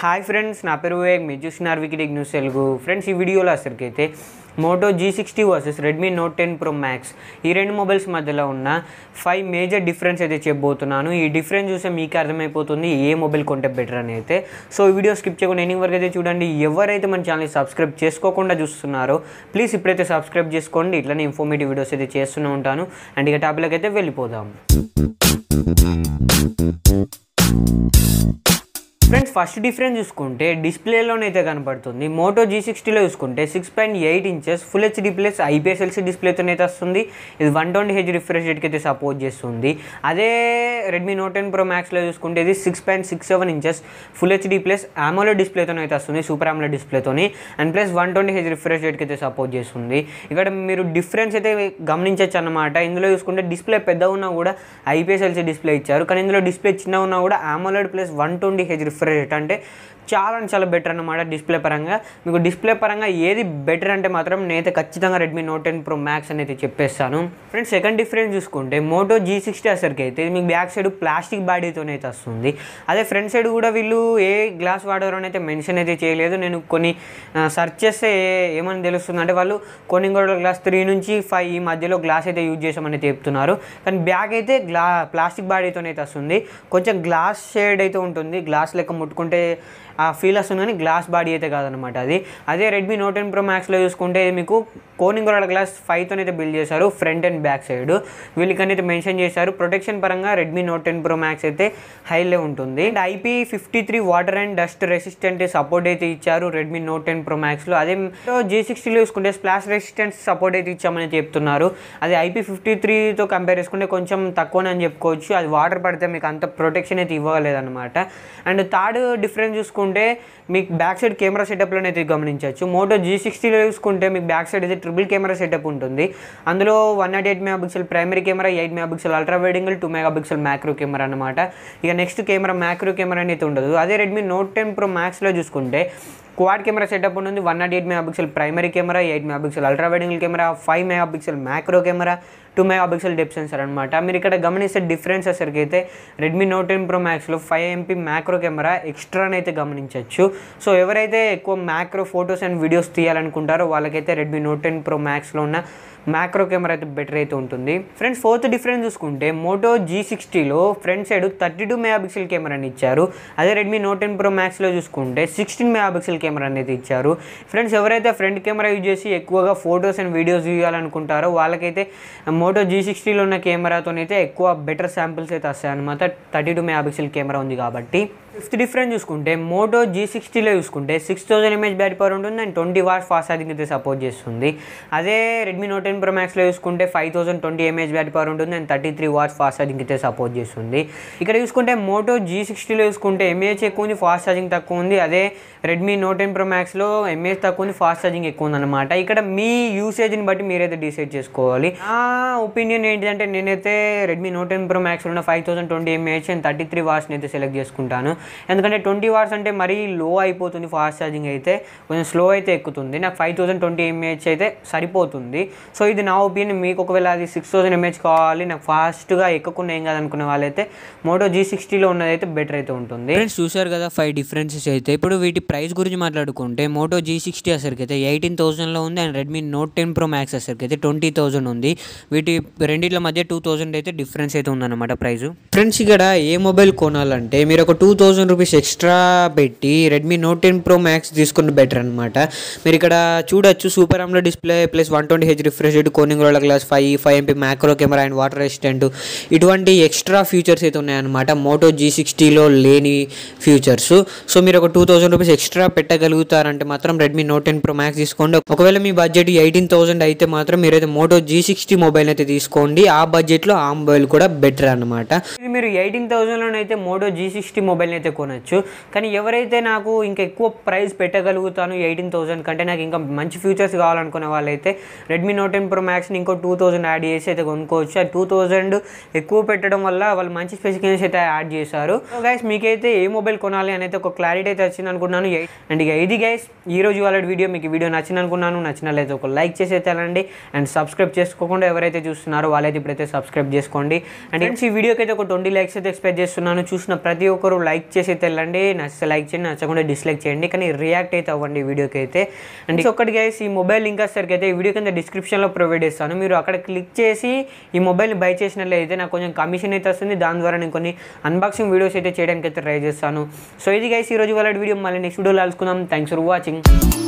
hi friends నా పేరు వివేక్ మీరు చూస్తున్నారు వికిటిక్ న్యూస్ తెలుగు ఫ్రెండ్స్ ఈ వీడియోలో అసలుకైతే Moto G sixty versus Redmi Note ten Pro Max ఈ రెండు మొబైల్స్ మధ్యలో ఉన్న ఫైవ్ మేజర్ డిఫరెన్స్ అయితే చెప్పబోతున్నాను ఈ డిఫరెన్స్ చూస్తే మీకు అర్థమైపోతుంది ఏ మొబైల్ కొంటే బెటర్ అని అయితే సో ఈ వీడియో స్కిప్ చేయకుండా ఎన్ని వరకు అయితే చూడండి ఎవరైతే మన ఛానల్ సబ్స్క్రైబ్ చేసుకోకుండా చూస్తున్నారో ప్లీజ్ ఇప్పుడైతే సబ్స్క్రైబ్ చేసుకోండి ఇట్లానే ఇన్ఫర్మేటివ్ వీడియోస్ అయితే చేస్తూనే ఉంటాను అండ్ ఇక టాపిక్ అయితే వెళ్ళిపోదాం ఫ్రెండ్స్ ఫస్ట్ డిఫరెన్స్ చూసుకుంటే డిస్ప్లేలోనైతే కనపడుతుంది మోటో జీ సిక్స్టీలో చూసుకుంటే six point eight inches full HD plus IPS LCD డిస్ప్లేతోనైతే వస్తుంది ఇది వన్ ట్వంటీ హెచ్ రిఫ్రెష్ రేట్కి అయితే సపోర్ట్ చేస్తుంది అదే రెడ్మీ నోట్ టెన్ ప్రో మ్యాక్స్లో చూసుకుంటే ఇది six point six seven inches full HD plus AMOLED డిస్ప్లేతోనైతే వస్తుంది సూపర్ ఆమోలో డిస్ప్లేతోని and plus one twenty H refresh రేట్కి అయితే సపోర్ట్ చేస్తుంది ఇక్కడ మీరు డిఫరెన్స్ అయితే గమనించవచ్చు అనమాట ఇందులో చూసుకుంటే డిస్ప్లే పెద్ద ఉన్నా కూడా ఐపీఎస్ఎల్సీ డిస్ప్లే ఇచ్చారు కానీ ఇందులో డిస్ప్లే చిన్న ఉన్నా కూడా AMOLED plus one twenty H infrared అంటే చాలా అంటే చాలా బెటర్ అనమాట డిస్ప్లే పరంగా మీకు డిస్ప్లే పరంగా ఏది బెటర్ అంటే మాత్రం నేనైతే ఖచ్చితంగా Redmi Note ten Pro Max అయితే చెప్పేస్తాను ఫ్రెండ్స్ సెకండ్ డిఫరెన్స్ చూసుకుంటే మోటో జీ సిక్స్టీ అసరికి అయితే మీకు బ్యాక్ సైడ్ ప్లాస్టిక్ బాడీతోనే అయితే వస్తుంది అదే ఫ్రంట్ సైడ్ కూడా వీళ్ళు ఏ గ్లాస్ అని అయితే మెన్షన్ అయితే చేయలేదు నేను కొన్ని సర్చ్ చేస్తే ఏమని తెలుస్తుంది అంటే వాళ్ళు కొన్ని కూడా గ్లాస్ త్రీ నుంచి ఫైవ్ ఈ మధ్యలో గ్లాస్ అయితే యూజ్ చేసామని చెప్తున్నారు కానీ బ్యాగ్ అయితే గ్లా ప్లాస్టిక్ బాడీతోనే అయితే వస్తుంది కొంచెం గ్లాస్ షేడ్ అయితే ఉంటుంది గ్లాస్ లెక్క ముట్టుకుంటే ఆ ఫీల్ వస్తుంది కానీ గ్లాస్ బాడీ అయితే కాదనమాట అది అదే రెడ్మీ నోట్ టెన్ ప్రో మ్యాక్స్లో చూసుకుంటే మీకు కోనింగ్ రోడ్ గ్లాస్ ఫైవ్తో అయితే బిల్డ్ చేశారు ఫ్రంట్ అండ్ బ్యాక్ సైడ్ వీళ్ళకనైతే మెన్షన్ చేశారు ప్రొటెక్షన్ పరంగా Redmi Note ten Pro Max అయితే హైలే ఉంటుంది and IP fifty three water and dust resistant support అయితే ఇచ్చారు రెడ్మీ నోట్ టెన్ ప్రో మ్యాక్స్లో అదే జీ సిక్స్టీలో చూసుకుంటే స్ప్లాష్ రెసిస్టెన్స్ సపోర్ట్ అయితే ఇచ్చామని చెప్తున్నారు అది ఐపీ ఫిఫ్టీ త్రీతో కంపేర్ చేసుకుంటే కొంచెం తక్కువనే అని చెప్పుకోవచ్చు అది వాటర్ పడితే మీకు అంత ప్రొటెక్షన్ అయితే ఇవ్వలేదన్నమాట అండ్ థర్డ్ డిఫరెన్స్ చూసుకుంటే చూసుకుంటే మీకు బ్యాక్ సైడ్ కెమెరా సెటప్లో అయితే గమనించవచ్చు మోటో జీ సిక్స్టీలో చూసుకుంటే మీకు బ్యాక్ సైడ్ అయితే ట్రిపుల్ కెమెరా సెటప్ ఉంటుంది అందులో one not eight mega primary camera eight mega pixel ultra wide angle two mega pixel macro camera అనమాట ఇక నెక్స్ట్ కెమెరా మ్యాక్రో కెమెరా అనేది ఉండదు అదే రెడ్మీ నోట్ టెన్ ప్రో మ్యాక్స్లో చూసుకుంటే క్వాడ్ కెమెరా సెటప్ ఉంటుంది one not eight megapixel primary camera eight megapixel ultra wide camera five megapixel macro camera two megapixel depth sensor అనమాట మీరు ఇక్కడ గమనిస్తే డిఫరెన్స్ అసలుకి అయితే రెడ్మీ నోట్ టెన్ ప్రో మ్యాక్స్లో five MP macro camera extra అయితే గమనించవచ్చు సో ఎవరైతే ఎక్కువ మ్యాక్రో ఫొటోస్ అండ్ వీడియోస్ తీయాలనుకుంటారో వాళ్ళకైతే రెడ్మీ నోట్ టెన్ ప్రో మ్యాక్స్లో ఉన్న మ్యాక్రో కెమెరా అయితే బెటర్ అయితే ఉంటుంది ఫ్రెండ్స్ ఫోర్త్ డిఫరెన్స్ చూసుకుంటే మోటో జీ సిక్స్టీలో front side thirty two megapixel కెమెరాని ఇచ్చారు అదే రెడ్మీ నోట్ టెన్ ప్రో మ్యాక్స్లో చూసుకుంటే సిక్స్టీన్ మెగాపిక్సెల్ కెమెరా అనేది ఇచ్చారు ఫ్రెండ్స్ ఎవరైతే ఫ్రంట్ కెమెరా యూజ్ చేసి ఎక్కువగా ఫొటోస్ అండ్ వీడియోస్ తీయాలనుకుంటారో వాళ్ళకైతే మోటో జీ సిక్స్టీలో ఉన్న కెమెరాతోనైతే ఎక్కువ బెటర్ శాంపిల్స్ అయితే అనమాట థర్టీ టూ కెమెరా ఉంది కాబట్టి ఫిఫ్త్ డిఫరెంట్ చూసుకుంటే మోటో జీ సిక్స్టీలో చూసుకుంటే six thousand mAh battery power ఉంటుంది and twenty watts fast charging అయితే సపోర్ట్ చేస్తుంది అదే రెడ్మీ నోట్ టెన్ ప్రో మ్యాక్స్లో చూసుకుంటే five thousand twenty mAh battery power ఉంటుంది and thirty three watts fast charging అయితే సపోర్ట్ చేస్తుంది ఇక్కడ చూసుకుంటే మోటో జీ సిక్స్టీలో చూసుకుంటే ఎంహెచ్ ఎక్కువ ఉంది ఫాస్ట్ ఛార్జింగ్ తక్కువ ఉంది అదే రెడ్మీ నోట్ టెన్ ప్రో మ్యాక్స్లో ఎంహెచ్ తక్కువ ఉంది ఫాస్ట్ ఛార్జింగ్ ఎక్కువ ఉందన్నమాట ఇక్కడ మీ యూసేజ్ని బట్టి మీరైతే డిసైడ్ చేసుకోవాలి నా ఒపీనియన్ ఏంటంటే నేనైతే రెడ్మీ నోట్ టెన్ ప్రో మ్యాక్స్లో ఉన్న five thousand twenty mAh and thirty three వాట్స్ని అయితే సెలెక్ట్ చేసుకుంటాను ఎందుకంటే ట్వంటీ వార్స్ అంటే మరీ లో అయిపోతుంది ఫాస్ట్ ఛార్జింగ్ అయితే కొంచెం స్లో అయితే ఎక్కుతుంది నాకు ఫైవ్ థౌసండ్ ట్వంటీ ఎంఏహెచ్ అయితే సరిపోతుంది సో ఇది నా ఒపీనియన్ మీకు ఒకవేళ అది సిక్స్ థౌసండ్ ఎంఏహెచ్ కావాలి నాకు ఫాస్ట్గా ఎక్కకుండా ఏం కాదనుకున్న వాళ్ళైతే మోటో జీ సిక్స్టీలో ఉన్నది అయితే బెటర్ అయితే ఉంటుంది ఫ్రెండ్స్ చూశారు కదా ఫైవ్ డిఫరెన్సెస్ అయితే ఇప్పుడు వీటి ప్రైస్ గురించి మాట్లాడుకుంటే మోటో జీ సిక్స్టీ అసలుకి అయితే ఎయిటీన్ థౌసండ్లో ఉంది and Redmi Note ten Pro Max అసలుకి అయితే ట్వంటీ థౌసండ్ ఉంది వీటి రెండింటిల మధ్య టూ థౌసండ్ అయితే డిఫరెన్స్ అయితే ఉందన్నమాట ప్రైస్ ఫ్రెండ్స్ ఇక్కడ ఏ మొబైల్ కొనాలంటే మీరు ఒక two thousand thousand rupees extra పెట్టి Redmi Note ten Pro Max తీసుకుని బెటర్ అనమాట మీరు ఇక్కడ చూడొచ్చు super AMOLED display plus one twenty H refresh Corning రోల glass five five MP macro camera and water resistant ఇటువంటి ఎక్స్ట్రా ఫీచర్స్ అయితే ఉన్నాయన్నమాట మోటో జీ సిక్స్టీలో లేని ఫీచర్స్ సో మీరు ఒక టూ థౌజండ్ రూపీస్ ఎక్స్ట్రా పెట్టగలుగుతారంటే మాత్రం Redmi Note ten Pro Max తీసుకోండి ఒకవేళ మీ బడ్జెట్ ఎయిటీన్ థౌసండ్ అయితే మాత్రం మీరైతే మోటో జీ సిక్స్టీ మొబైల్ అయితే తీసుకోండి ఆ బడ్జెట్లో ఆ మొబైల్ కూడా బెటర్ అనమాట మీరు ఎయిటీన్ థౌసండ్లోనైతే మోటో జీ సిక్స్టీ మొబైల్ అయితే కొనొచ్చు కానీ ఎవరైతే నాకు ఇంకా ఎక్కువ ప్రైస్ పెట్టగలుగుతాను ఎయిటీన్ థౌసండ్ కంటే నాకు ఇంకా మంచి ఫ్యూచర్స్ కావాలనుకునే వాళ్ళైతే రెడ్మీ నోట్ టెన్ ప్రో మ్యాక్స్ని ఇంకో టూ థౌసండ్ యాడ్ చేసి అయితే కొనుక్కోవచ్చు ఆ టూ థౌసండ్ ఎక్కువ పెట్టడం వల్ల వాళ్ళు మంచి స్పెసిఫికేషన్స్ అయితే యాడ్ చేశారు గైస్ మీకైతే ఏ మొబైల్ కొనాలి అనేది ఒక క్లారిటీ అయితే వచ్చింది అనుకున్నాను అండ్ ఇక ఇది గైస్ ఈ రోజు వాళ్ళ వీడియో మీకు వీడియో నచ్చింది అనుకున్నాను నచ్చినట్లయితే ఒక లైక్ చేసి అయితే అండ్ సబ్స్క్రైబ్ చేసుకోకుండా ఎవరైతే చూస్తున్నారో వాళ్ళైతే ఇప్పుడైతే సబ్స్క్రైబ్ చేసుకోండి అండ్ ఈ వీడియోకి అయితే ఒక ట్వంటీ లైక్స్ అయితే ఎక్స్పెక్ట్ చేస్తున్నాను చూసిన ప్రతి ఒక్కరు లైక్ చేసి అయితే వెళ్ళండి నచ్చితే లైక్ చేయండి నచ్చకుండా డిస్లైక్ చేయండి కానీ రియాక్ట్ అయితే అవ్వండి వీడియోకి అయితే అండ్ ఒకటి గైస్ ఈ మొబైల్ లింక్ వస్తారు అయితే ఈ వీడియో కింద డిస్క్రిప్షన్లో ప్రొవైడ్ చేస్తాను మీరు అక్కడ క్లిక్ చేసి ఈ మొబైల్ బై చేసినట్లయితే నాకు కొంచెం కమిషన్ అయితే వస్తుంది దాని ద్వారా నేను కొన్ని అన్బాక్సింగ్ వీడియోస్ అయితే చేయడానికి అయితే ట్రై చేస్తాను సో ఇది గైస్ ఈరోజు వాళ్ళ వీడియో మళ్ళీ నెక్స్ట్ వీడియో కలుసుకుందాం థ్యాంక్స్ ఫర్ వాచింగ్